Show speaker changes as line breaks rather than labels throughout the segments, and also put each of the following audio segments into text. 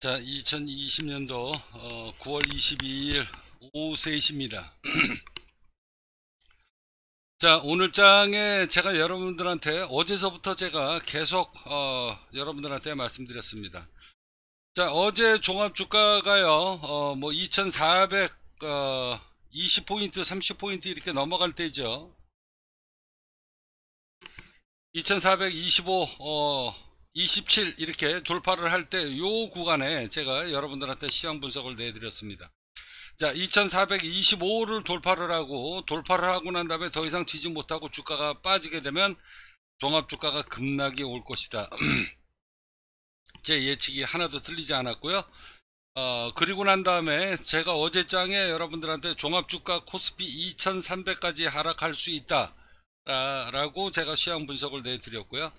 자 2020년도 9월 22일 오후 3시입니다 자 오늘 장에 제가 여러분들한테 어제서부터 제가 계속 어, 여러분들한테 말씀드렸습니다 자 어제 종합주가가요 어, 뭐2 4 20포인트 어, 30포인트 이렇게 넘어갈 때죠 2425 어, 27 이렇게 돌파를 할 때 요 구간에 제가 여러분들한테 시향 분석을 내드렸습니다. 자 2425를 돌파를 하고 돌파를 하고 난 다음에 더 이상 지지 못하고 주가가 빠지게 되면 종합주가가 급락이 올 것이다. 제 예측이 하나도 틀리지 않았고요. 어, 그리고 난 다음에 제가 어제장에 여러분들한테 종합주가 코스피 2300까지 하락할 수 있다 아, 라고 제가 시향 분석을 내드렸고요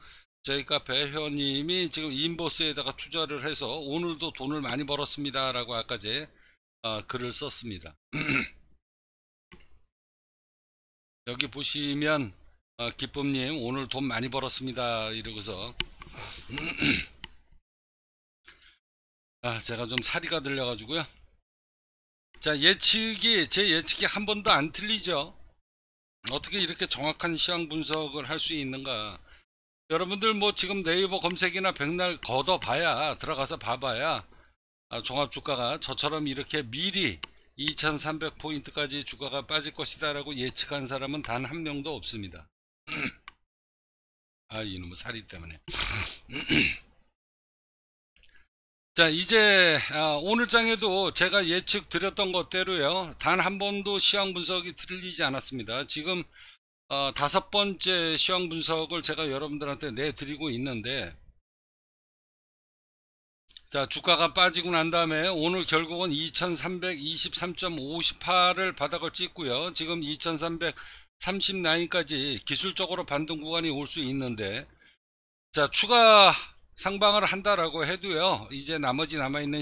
저희 카페 회원님이 지금 인버스에다가 투자를 해서 오늘도 돈을 많이 벌었습니다 라고 아까제 어, 글을 썼습니다 여기 보시면 어, 기쁨님 오늘 돈 많이 벌었습니다 이러고서 아 제가 좀 사리가 들려 가지고요 자 예측이 제 예측이 한 번도 안 틀리죠 어떻게 이렇게 정확한 시황 분석을 할 수 있는가 여러분들 뭐 지금 네이버 검색이나 백날 걷어봐야 들어가서 봐봐야 아, 종합주가가 저처럼 이렇게 미리 2300포인트까지 주가가 빠질 것이다 라고 예측한 사람은 단 한 명도 없습니다 아 이놈의 살이 때문에 자 이제 아, 오늘 장에도 제가 예측 드렸던 것대로요 단 한 번도 시황 분석이 틀리지 않았습니다 지금 어, 다섯 번째 시황 분석을 제가 여러분들한테 내드리고 있는데 자 주가가 빠지고 난 다음에 오늘 결국은 2323.58을 바닥을 찍고요 지금 2339까지 기술적으로 반등 구간이 올 수 있는데 자 추가 상방을 한다라고 해도요 이제 나머지 남아있는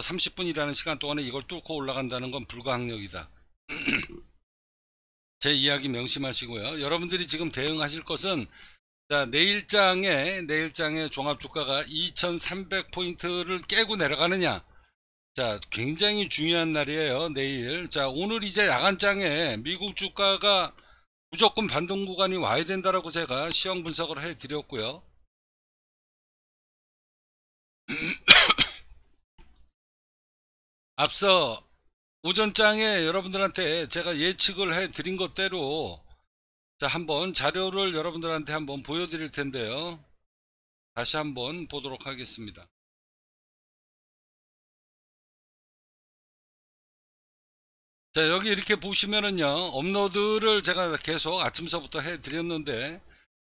30분이라는 뭐 시간 동안에 이걸 뚫고 올라간다는 건 불가항력이다 제 이야기 명심하시고요. 여러분들이 지금 대응하실 것은 자, 내일장에 내일장에 종합주가가 2300포인트를 깨고 내려가느냐 자 굉장히 중요한 날이에요 내일 자 오늘 이제 야간장에 미국 주가가 무조건 반동 구간이 와야 된다라고 제가 시험 분석을 해 드렸고요 앞서 오전장에 여러분들한테 제가 예측을 해 드린 것대로 자 한번 자료를 여러분들한테 한번 보여드릴 텐데요 다시 한번 보도록 하겠습니다 자 여기 이렇게 보시면은요 업로드를 제가 계속 아침서부터 해 드렸는데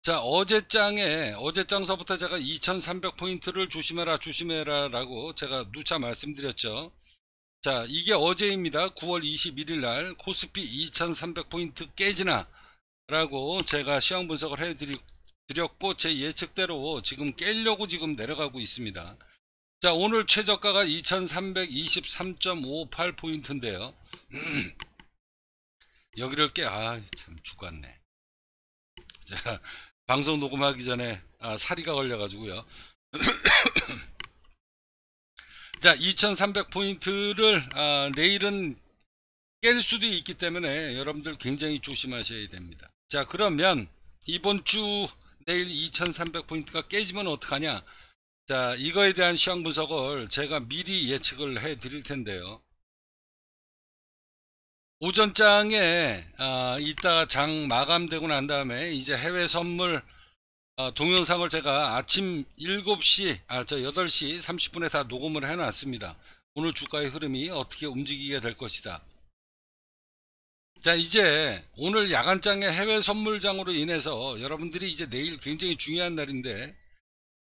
자 어제장에 어제장서부터 제가 2300포인트를 조심해라 조심해라 라고 제가 누차 말씀드렸죠 자 이게 어제입니다 9월 21일 날 코스피 2300포인트 깨지나 라고 제가 시황 분석을 해드렸고 제 예측대로 지금 깰려고 지금 내려가고 있습니다 자 오늘 최저가가 2323.58 포인트인데요 여기를 깨아 참 죽었네 자 방송 녹음하기 전에 아, 사리가 걸려 가지고요 자, 2300포인트를 아, 내일은 깰 수도 있기 때문에 여러분들 굉장히 조심하셔야 됩니다. 자, 그러면 이번 주 내일 2300포인트가 깨지면 어떡하냐? 자, 이거에 대한 시황 분석을 제가 미리 예측을 해 드릴 텐데요. 오전장에 아, 이따가 장 마감되고 난 다음에 이제 해외 선물 어, 동영상을 제가 아침 7시, 아, 저 8시 30분에 다 녹음을 해놨습니다. 오늘 주가의 흐름이 어떻게 움직이게 될 것이다. 자 이제 오늘 야간장의 해외 선물장으로 인해서 여러분들이 이제 내일 굉장히 중요한 날인데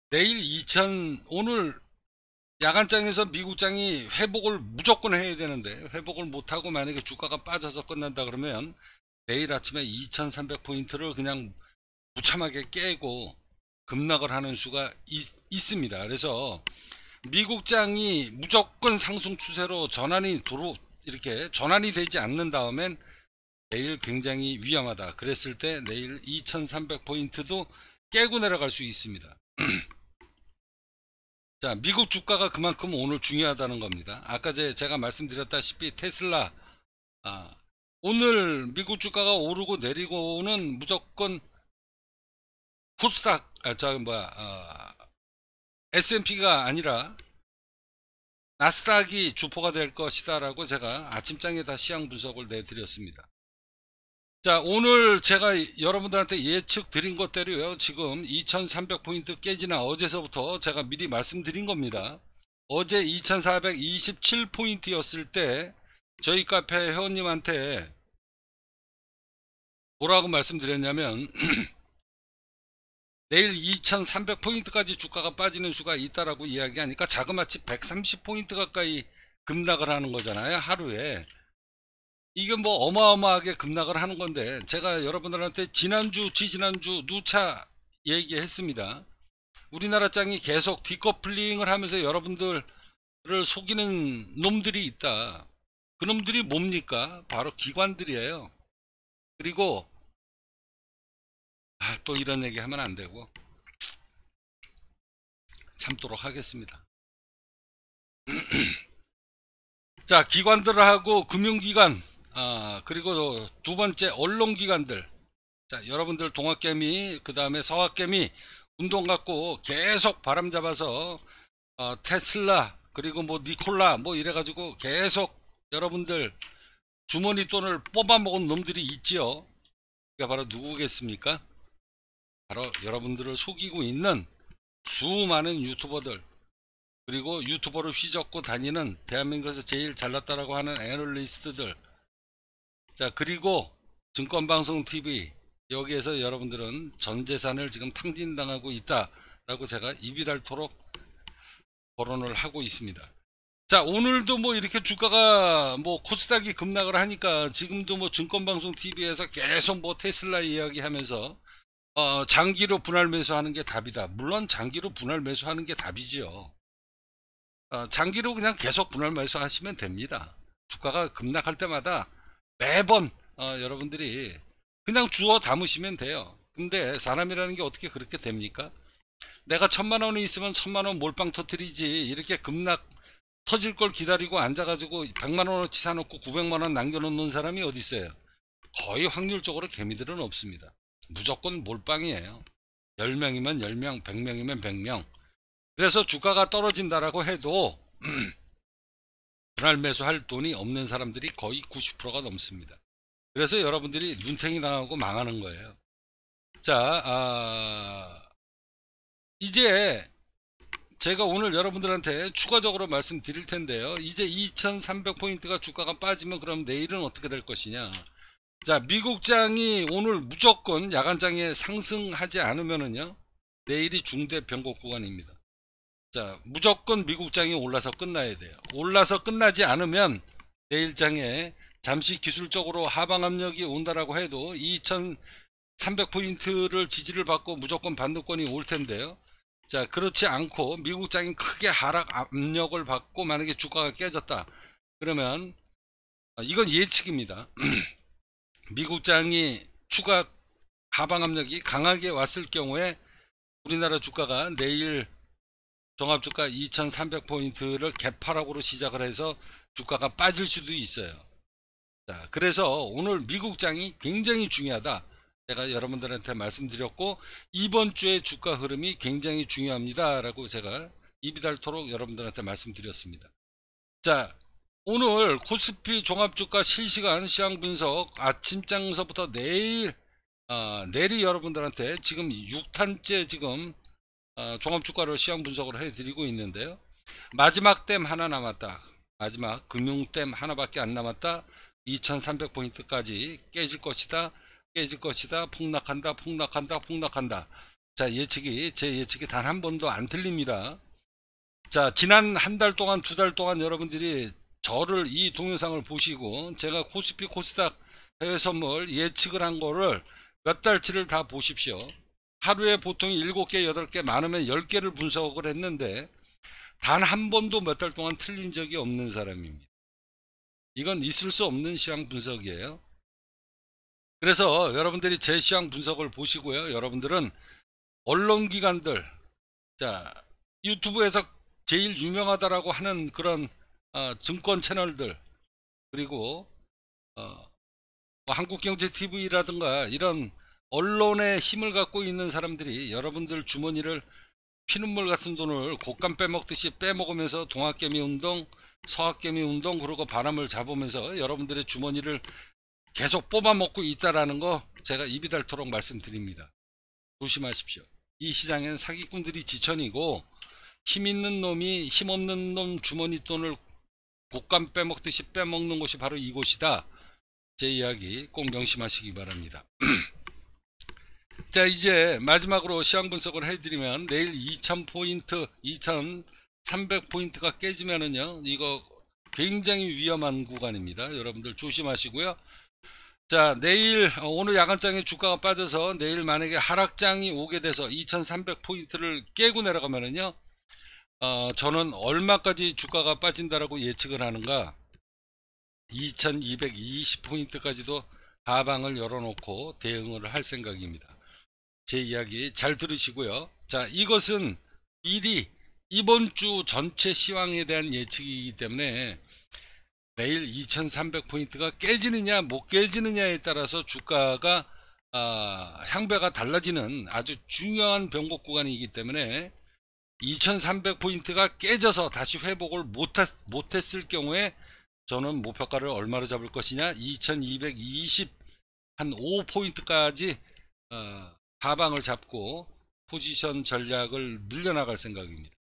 내일 2000 오늘 야간장에서 미국장이 회복을 무조건 해야 되는데 회복을 못하고 만약에 주가가 빠져서 끝난다 그러면 내일 아침에 2300포인트를 그냥 무참하게 깨고 급락을 하는 수가 있, 있습니다. 그래서 미국장이 무조건 상승 추세로 전환이 도로 이렇게 전환이 되지 않는 다음엔 내일 굉장히 위험하다. 그랬을 때 내일 2300포인트도 깨고 내려갈 수 있습니다. 자, 미국 주가가 그만큼 오늘 중요하다는 겁니다. 아까 제가 말씀드렸다시피 테슬라, 아, 오늘 미국 주가가 오르고 내리고는 무조건 후스닥 아, 저 뭐야 어, S&P가 아니라 나스닥이 주포가 될 것이다라고 제가 아침장에다 시향 분석을 내드렸습니다. 자 오늘 제가 여러분들한테 예측 드린 것대로요 지금 2300포인트 깨지나 어제서부터 제가 미리 말씀드린 겁니다 어제 2427포인트 였을 때 저희 카페 회원님한테 뭐라고 말씀드렸냐면 내일 2300포인트까지 주가가 빠지는 수가 있다라고 이야기하니까 자그마치 130포인트 가까이 급락을 하는 거잖아요 하루에 이게 뭐 어마어마하게 급락을 하는 건데 제가 여러분들한테 지난주 지지난주 누차 얘기했습니다 우리나라 장이 계속 디커플링을 하면서 여러분들을 속이는 놈들이 있다 그놈들이 뭡니까 바로 기관들이에요 그리고 아, 또 이런 얘기 하면 안 되고 참도록 하겠습니다. 자, 기관들하고 금융기관, 아, 그리고 두 번째 언론기관들. 자, 여러분들 동학개미, 그 다음에 서학개미 운동 갖고 계속 바람 잡아서 어, 테슬라, 그리고 뭐 니콜라 뭐 이래가지고 계속 여러분들 주머니 돈을 뽑아먹은 놈들이 있지요. 그게 바로 누구겠습니까? 바로 여러분들을 속이고 있는 수많은 유튜버들 그리고 유튜버를 휘젓고 다니는 대한민국에서 제일 잘났다라고 하는 애널리스트들 자 그리고 증권방송TV 여기에서 여러분들은 전재산을 지금 탕진당하고 있다 라고 제가 입이 닳도록 거론을 하고 있습니다 자 오늘도 뭐 이렇게 주가가 뭐 코스닥이 급락을 하니까 지금도 뭐 증권방송 TV에서 계속 뭐 테슬라 이야기 하면서 어, 장기로 분할 매수하는 게 답이다. 물론 장기로 분할 매수하는 게 답이지요. 어, 장기로 그냥 계속 분할 매수하시면 됩니다. 주가가 급락할 때마다 매번 어, 여러분들이 그냥 주워 담으시면 돼요. 근데 사람이라는 게 어떻게 그렇게 됩니까? 내가 천만 원이 있으면 천만 원 몰빵 터트리지 이렇게 급락 터질 걸 기다리고 앉아가지고 1 0 0만 원어치 사놓고 9 0 0만원 남겨놓는 사람이 어디 있어요? 거의 확률적으로 개미들은 없습니다. 무조건 몰빵이에요. 10명이면 10명, 100명이면 100명. 그래서 주가가 떨어진다라고 해도 분할 매수할 돈이 없는 사람들이 거의 90%가 넘습니다. 그래서 여러분들이 눈탱이 당하고 망하는 거예요. 자, 아, 이제 제가 오늘 여러분들한테 추가적으로 말씀드릴 텐데요. 이제 2300포인트가 주가가 빠지면 그럼 내일은 어떻게 될 것이냐. 자 미국장이 오늘 무조건 야간장에 상승하지 않으면은요 내일이 중대 변곡 구간입니다 자 무조건 미국장이 올라서 끝나야 돼요 올라서 끝나지 않으면 내일장에 잠시 기술적으로 하방 압력이 온다라고 해도 2300포인트를 지지를 받고 무조건 반도권이올 텐데요 자 그렇지 않고 미국장이 크게 하락 압력을 받고 만약에 주가가 깨졌다 그러면 아, 이건 예측입니다 미국장이 추가 하방 압력이 강하게 왔을 경우에 우리나라 주가가 내일 종합주가 2300포인트를 개파락으로 시작을 해서 주가가 빠질 수도 있어요. 자, 그래서 오늘 미국장이 굉장히 중요하다. 제가 여러분들한테 말씀드렸고 이번 주에 주가 흐름이 굉장히 중요합니다. 라고 제가 입이 닳도록 여러분들한테 말씀드렸습니다. 자, 오늘 코스피 종합주가 실시간 시황 분석 아침장서부터 내일 어, 내리 여러분들한테 지금 6탄째 지금 어, 종합주가를 시황 분석을 해드리고 있는데요. 마지막 댐 하나 남았다. 마지막 금융댐 하나밖에 안 남았다. 2300포인트까지 깨질 것이다. 깨질 것이다. 폭락한다. 폭락한다. 폭락한다. 자 예측이 제 예측이 단 한 번도 안 틀립니다. 자 지난 한 달 동안 두 달 동안 여러분들이 저를 이 동영상을 보시고 제가 코스피 코스닥 해외 선물 예측을 한 거를 몇 달치를 다 보십시오. 하루에 보통 7개, 8개, 많으면 10개를 분석을 했는데 단 한 번도 몇 달 동안 틀린 적이 없는 사람입니다. 이건 있을 수 없는 시황 분석이에요. 그래서 여러분들이 제 시황 분석을 보시고요. 여러분들은 언론기관들, 자, 유튜브에서 제일 유명하다라고 하는 그런 어, 증권 채널들 그리고 어, 뭐 한국경제TV라든가 이런 언론의 힘을 갖고 있는 사람들이 여러분들 주머니를 피눈물 같은 돈을 곶감 빼먹듯이 빼먹으면서 동학개미 운동, 서학개미 운동 그리고 바람을 잡으면서 여러분들의 주머니를 계속 뽑아먹고 있다라는 거 제가 입이 닳도록 말씀드립니다. 조심하십시오. 이 시장엔 사기꾼들이 지천이고 힘있는 놈이 힘없는 놈 주머니 돈을 곶감 빼먹듯이 빼먹는 곳이 바로 이곳이다. 제 이야기 꼭 명심하시기 바랍니다. 자 이제 마지막으로 시험 분석을 해드리면 내일 2000포인트 2300포인트가 깨지면은요 이거 굉장히 위험한 구간입니다 여러분들 조심하시고요 자 내일 어, 오늘 야간장에 주가가 빠져서 내일 만약에 하락장이 오게 돼서 2300포인트를 깨고 내려가면은요 어, 저는 얼마까지 주가가 빠진다라고 예측을 하는가 2220포인트까지도 하방을 열어놓고 대응을 할 생각입니다 제 이야기 잘 들으시고요 자 이것은 미리 이번 주 전체 시황에 대한 예측이기 때문에 매일 2300포인트가 깨지느냐 못 깨지느냐에 따라서 주가가 아, 향배가 달라지는 아주 중요한 변곡 구간이기 때문에 2300포인트가 깨져서 다시 회복을 못했, 못했을 경우에 저는 목표가를 얼마로 잡을 것이냐 2220 한 5포인트까지 어, 하방을 잡고 포지션 전략을 늘려나갈 생각입니다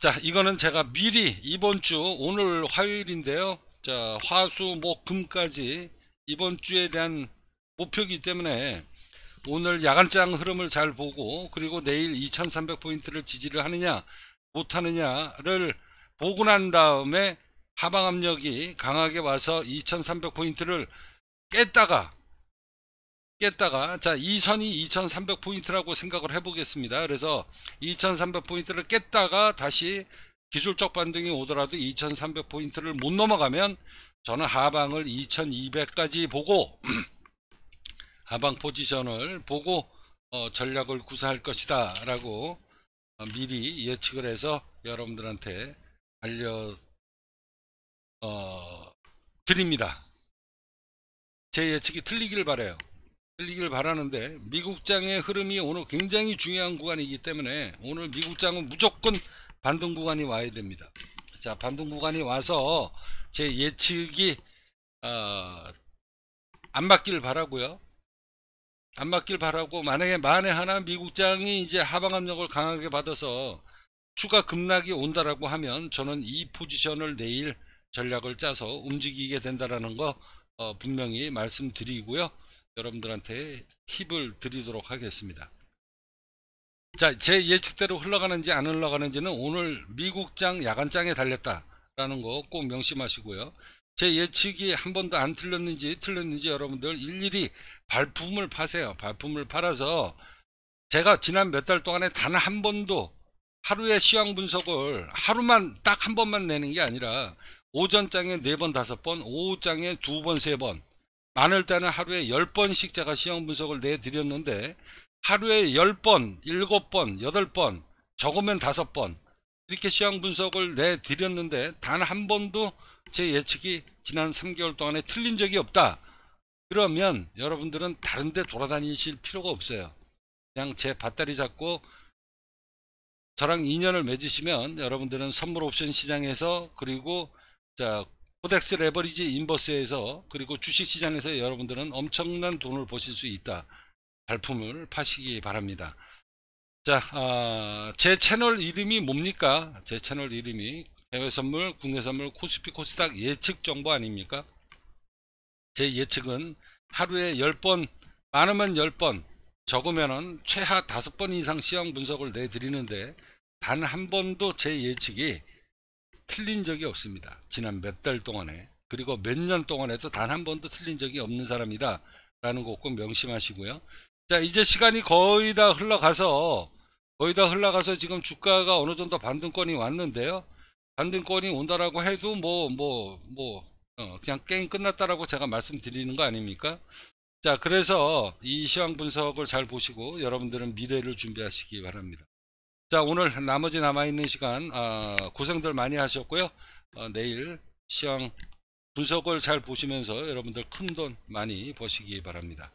자 이거는 제가 미리 이번 주 오늘 화요일인데요 자 화수 목금까지 이번 주에 대한 목표기 이 때문에 오늘 야간장 흐름을 잘 보고 그리고 내일 2300포인트를 지지를 하느냐 못하느냐를 보고 난 다음에 하방 압력이 강하게 와서 2300포인트를 깼다가 깼다가 자 이 선이 2300포인트라고 생각을 해 보겠습니다 그래서 2300포인트를 깼다가 다시 기술적 반등이 오더라도 2300포인트를 못 넘어가면 저는 하방을 2200까지 보고 하방 포지션을 보고 어, 전략을 구사할 것이다 라고 어, 미리 예측을 해서 여러분들한테 알려 어, 드립니다 제 예측이 틀리길 바래요 틀리길 바라는데 미국장의 흐름이 오늘 굉장히 중요한 구간이기 때문에 오늘 미국장은 무조건 반등 구간이 와야 됩니다 자 반등 구간이 와서 제 예측이 어, 안 맞기를 바라고요 안 맞길 바라고 만약에 만에 하나 미국장이 이제 하방 압력을 강하게 받아서 추가 급락이 온다라고 하면 저는 이 포지션을 내일 전략을 짜서 움직이게 된다라는 거 어, 분명히 말씀드리고요. 여러분들한테 팁을 드리도록 하겠습니다. 자, 제 예측대로 흘러가는지 안 흘러가는지는 오늘 미국장 야간장에 달렸다라는 거 꼭 명심하시고요. 제 예측이 한 번도 안 틀렸는지 틀렸는지 여러분들 일일이 발품을 파세요. 발품을 팔아서 제가 지난 몇 달 동안에 단 한 번도 하루에 시황 분석을 하루만 딱 한 번만 내는 게 아니라 오전장에 네 번 다섯 번 오후장에 두 번 세번 많을 때는 하루에 열번씩 제가 시황 분석을 내드렸는데 하루에 열번 일곱 번 여덟 번 적으면 다섯 번 이렇게 시황 분석을 내드렸는데 단 한 번도 제 예측이 지난 3개월 동안에 틀린 적이 없다. 그러면 여러분들은 다른데 돌아다니실 필요가 없어요. 그냥 제 밭다리 잡고 저랑 인연을 맺으시면 여러분들은 선물 옵션 시장에서 그리고 자 코덱스 레버리지 인버스에서 그리고 주식 시장에서 여러분들은 엄청난 돈을 보실 수 있다. 발품을 파시기 바랍니다. 자, 아, 제 채널 이름이 뭡니까? 제 채널 이름이 해외 선물, 국내 선물, 코스피 코스닥 예측 정보 아닙니까? 제 예측은 하루에 10번, 많으면 10번, 적으면 최하 5번 이상 시황 분석을 내드리는데 단 한 번도 제 예측이 틀린 적이 없습니다. 지난 몇 달 동안에 그리고 몇 년 동안에도 단 한 번도 틀린 적이 없는 사람이다 라는 것 꼭 명심하시고요. 자 이제 시간이 거의 다 흘러가서 거의 다 흘러가서 지금 주가가 어느 정도 반등권이 왔는데요. 반등권이 온다라고 해도 뭐 뭐뭐 뭐, 뭐, 어, 그냥 게임 끝났다라고 제가 말씀드리는 거 아닙니까? 자 그래서 이 시황 분석을 잘 보시고 여러분들은 미래를 준비하시기 바랍니다. 자 오늘 나머지 남아있는 시간 어, 고생들 많이 하셨고요. 어, 내일 시황 분석을 잘 보시면서 여러분들 큰 돈 많이 버시기 바랍니다.